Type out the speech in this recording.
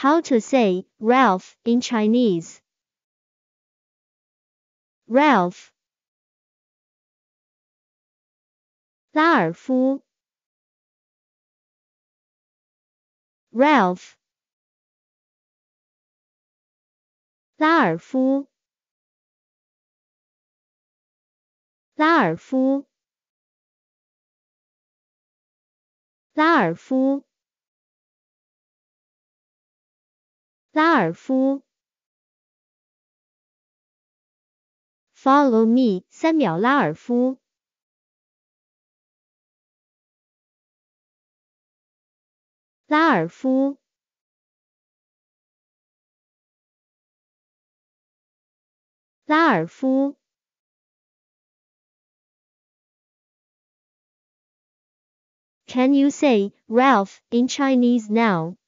How to say Ralph in Chinese. Ralph. Ralph，拉尔夫，Ralph，拉尔夫，拉尔夫，拉尔夫。拉尔夫，Follow me，三秒，拉尔夫，拉尔夫，拉尔夫，Can you say Ralph in Chinese now?